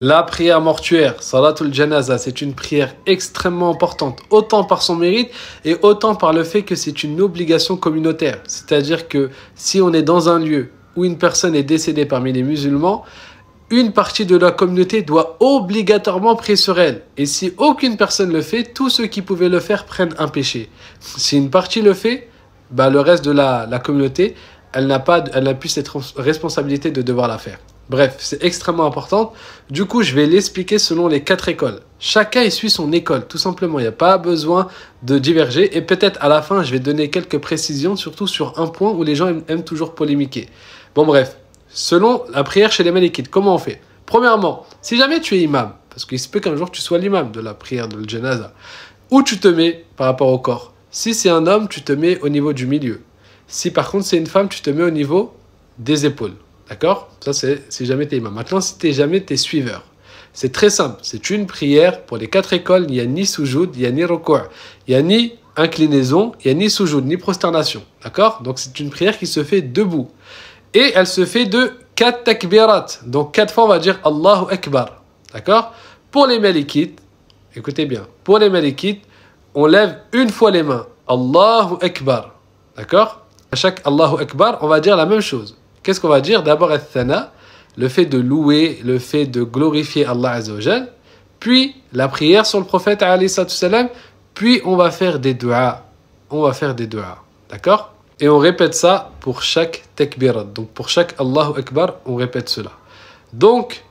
La prière mortuaire, Salatul Janaza, c'est une prière extrêmement importante, autant par son mérite et autant par le fait que c'est une obligation communautaire. C'est-à-dire que si on est dans un lieu où une personne est décédée parmi les musulmans, une partie de la communauté doit obligatoirement prier sur elle. Et si aucune personne le fait, tous ceux qui pouvaient le faire prennent un péché. Si une partie le fait, bah, le reste de la, communauté, elle n'a elle n'a plus cette responsabilité de devoir la faire. Bref, c'est extrêmement important. Du coup, je vais l'expliquer selon les quatre écoles. Chacun y suit son école, tout simplement. Il n'y a pas besoin de diverger. Et peut-être à la fin, je vais donner quelques précisions, surtout sur un point où les gens aiment, toujours polémiquer. Bon, bref, selon la prière chez les Malikites, comment on fait Premièrement, si jamais tu es imam, parce qu'il se peut qu'un jour tu sois l'imam de la prière de l'Jenaza, où tu te mets par rapport au corps Si c'est un homme, tu te mets au niveau du milieu. Si par contre c'est une femme, tu te mets au niveau des épaules. D'accord Ça, c'est si jamais tes es Maintenant, si tu jamais tes suiveurs, c'est très simple. C'est une prière pour les quatre écoles. Il n'y a ni soujoud, il n'y a ni recours, il n'y a ni inclinaison, il n'y a ni soujoud, ni prosternation. D'accord Donc, c'est une prière qui se fait debout. Et elle se fait de quatre takbirat. Donc, quatre fois, on va dire Allahu Akbar. D'accord Pour les malikites, écoutez bien, pour les malikites, on lève une fois les mains. Allahu Akbar. D'accord À chaque Allahu Akbar, on va dire la même chose. Qu'est-ce qu'on va dire D'abord, le fait de louer, le fait de glorifier Allah Azzawajal, puis la prière sur le prophète, puis on va faire des duas. On va faire des duas. D'accord Et on répète ça pour chaque tekbirat, Donc pour chaque Allahu Akbar, on répète cela. Donc,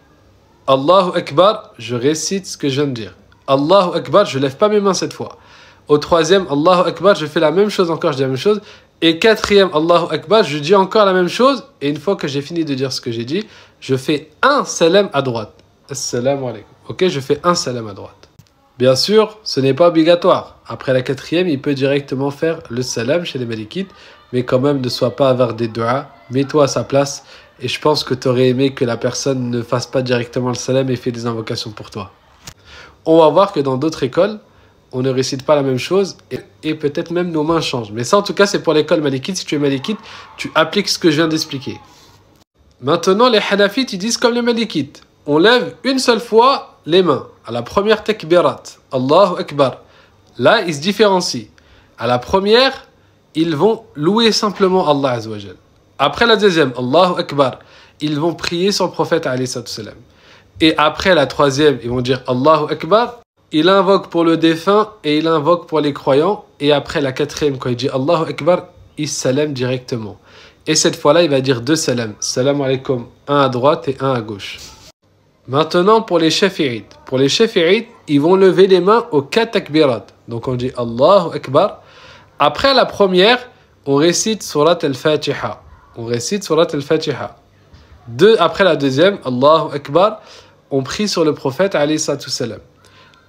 Allahu Akbar, je récite ce que je viens de dire. Allahu Akbar, je lève pas mes mains cette fois. Au troisième, Allahu Akbar, je fais la même chose encore, je dis la même chose. Et quatrième, Allahu Akbar, je dis encore la même chose. Et une fois que j'ai fini de dire ce que j'ai dit, je fais un salam à droite. Assalamu alaikum. Ok, je fais un salam à droite. Bien sûr, ce n'est pas obligatoire. Après la quatrième, il peut directement faire le salam chez les Malikites. Mais quand même, ne sois pas avare des doigts. Mets-toi à sa place. Et je pense que tu aurais aimé que la personne ne fasse pas directement le salam et fait des invocations pour toi. On va voir que dans d'autres écoles, on ne récite pas la même chose et, peut-être même nos mains changent. Mais ça, en tout cas, c'est pour l'école malikite. Si tu es malikite, tu appliques ce que je viens d'expliquer. Maintenant, les Hanafites, ils disent comme les malikites. On lève une seule fois les mains à la première takbirat. Allahu Akbar. Là, ils se différencient. À la première, ils vont louer simplement Allah Azawajal. Après la deuxième, Allahu Akbar, ils vont prier son prophète alayhi Et après la troisième, ils vont dire Allahu Akbar il invoque pour le défunt et il invoque pour les croyants. Et après la quatrième, quand il dit Allahu Akbar, il salame directement. Et cette fois-là, il va dire deux salams. Salam alaikum, un à droite et un à gauche. Maintenant, pour les shafi'ites. Pour les shafi'ites, ils vont lever les mains aux quatre akbirat. Donc on dit Allahu Akbar. Après la première, on récite surat al-Fatiha. On récite surat al-Fatiha. Deux, après la deuxième, Allahu Akbar, on prie sur le prophète alayhi salam.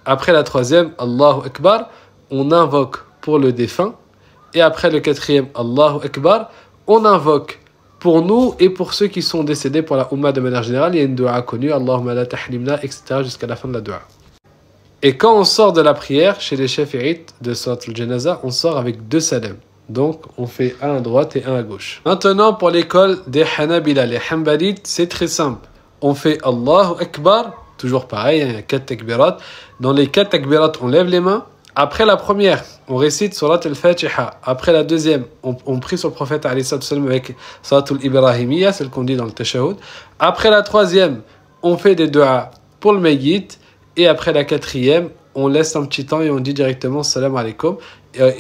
Après la troisième, Allahu Akbar, on invoque pour le défunt. Et après le quatrième, Allahu Akbar, on invoque pour nous et pour ceux qui sont décédés pour la Ummah de manière générale. Il y a une dua connue, Allahumma la tahlimna, etc. jusqu'à la fin de la dua. Et quand on sort de la prière, chez les chefs hérites de Sotl le janaza on sort avec deux salams. Donc, on fait un à droite et un à gauche. Maintenant, pour l'école des Hanabila, les Hanbalites, c'est très simple. On fait Allahu Akbar Toujours pareil, hein, quatre takbirat. Dans les quatre takbirat, on lève les mains. Après la première, on récite Surat al-Fatiha. Après la deuxième, on, prie sur le prophète avec Surat al-Ibrahimiyya, celle qu'on dit dans le Tashahud. Après la troisième, on fait des doigts pour le Mayyit. Et après la quatrième, on laisse un petit temps et on dit directement salam alaikum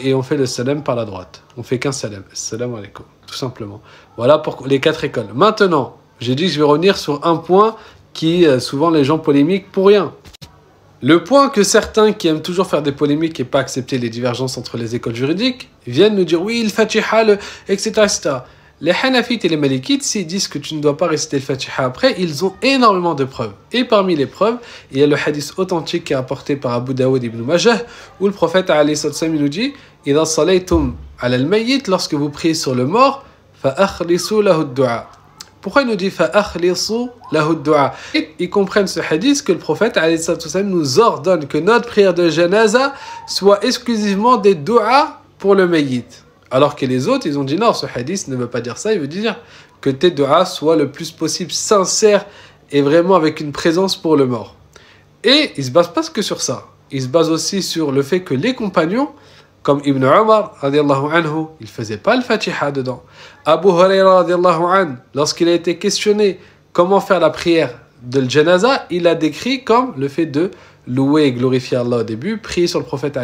et, on fait le salam par la droite. On fait qu'un salam, salam alaikum, tout simplement. Voilà pour les quatre écoles. Maintenant, j'ai dit que je vais revenir sur un point qui euh, souvent les gens polémiquent pour rien. Le point que certains qui aiment toujours faire des polémiques et pas accepter les divergences entre les écoles juridiques viennent nous dire oui, le Fatiha, le etc., Les Hanafites et les Malikites, s'ils disent que tu ne dois pas réciter le Fatiha après, ils ont énormément de preuves. Et parmi les preuves, il y a le hadith authentique qui est apporté par Abu Dawood ibn Majah, où le prophète nous dit Ida salaytum al lorsque vous priez sur le mort, fa lahu du'a. Pourquoi il nous dit Ils comprennent ce hadith que le prophète nous ordonne que notre prière de janaza soit exclusivement des du'a pour le mayit. Alors que les autres, ils ont dit non, ce hadith ne veut pas dire ça, il veut dire que tes du'a soient le plus possible sincères et vraiment avec une présence pour le mort. Et il se base pas que sur ça. Il se base aussi sur le fait que les compagnons, comme Ibn Omar, anhu, il ne faisait pas le Fatiha dedans. Abu Huraira, lorsqu'il a été questionné comment faire la prière de l'janaza, il a décrit comme le fait de louer et glorifier Allah au début, prier sur le prophète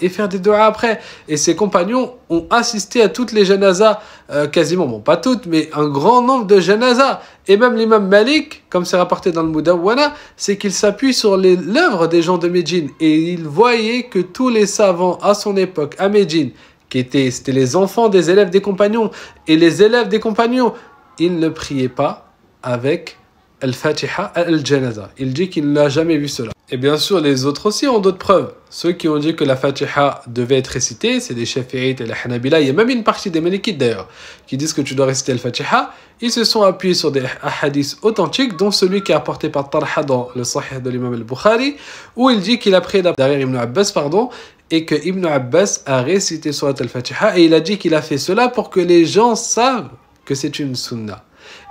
et faire des doigts après. Et ses compagnons ont assisté à toutes les janazas, euh, quasiment, bon pas toutes, mais un grand nombre de janazas. Et même l'imam Malik, comme c'est rapporté dans le Mudawwana, c'est qu'il s'appuie sur l'œuvre des gens de Médine. Et il voyait que tous les savants à son époque, à Médine, qui étaient, c'était les enfants des élèves des compagnons, et les élèves des compagnons, ils ne priaient pas avec Al-Fatiha al-Janaza. Il dit qu'il n'a jamais vu cela. Et bien sûr, les autres aussi ont d'autres preuves. Ceux qui ont dit que la Fatiha devait être récitée, c'est des Shafi'ites et les Hanabila. Il y a même une partie des Malikites d'ailleurs qui disent que tu dois réciter la Fatiha. Ils se sont appuyés sur des hadiths authentiques, dont celui qui est apporté par Tarha dans le Sahih de l'imam al-Bukhari, où il dit qu'il a pris derrière Ibn Abbas, pardon, et que Ibn Abbas a récité sur al-Fatiha, et il a dit qu'il a fait cela pour que les gens savent que c'est une sunna.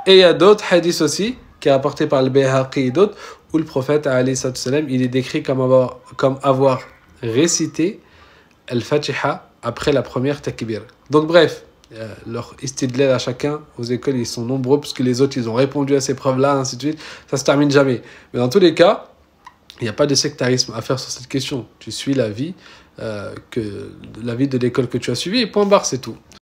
Et il y a d'autres hadiths aussi qui est apporté par le Bayhaqi et d'autres, où le prophète salam, il est décrit comme avoir, comme avoir récité Al-Fatiha après la première takbir. Donc bref, euh, leur l'aide à chacun aux écoles, ils sont nombreux puisque les autres, ils ont répondu à ces preuves-là, ainsi de suite. Ça se termine jamais. Mais dans tous les cas, il n'y a pas de sectarisme à faire sur cette question. Tu suis la vie, euh, que, la vie de l'école que tu as suivie, et point barre, c'est tout.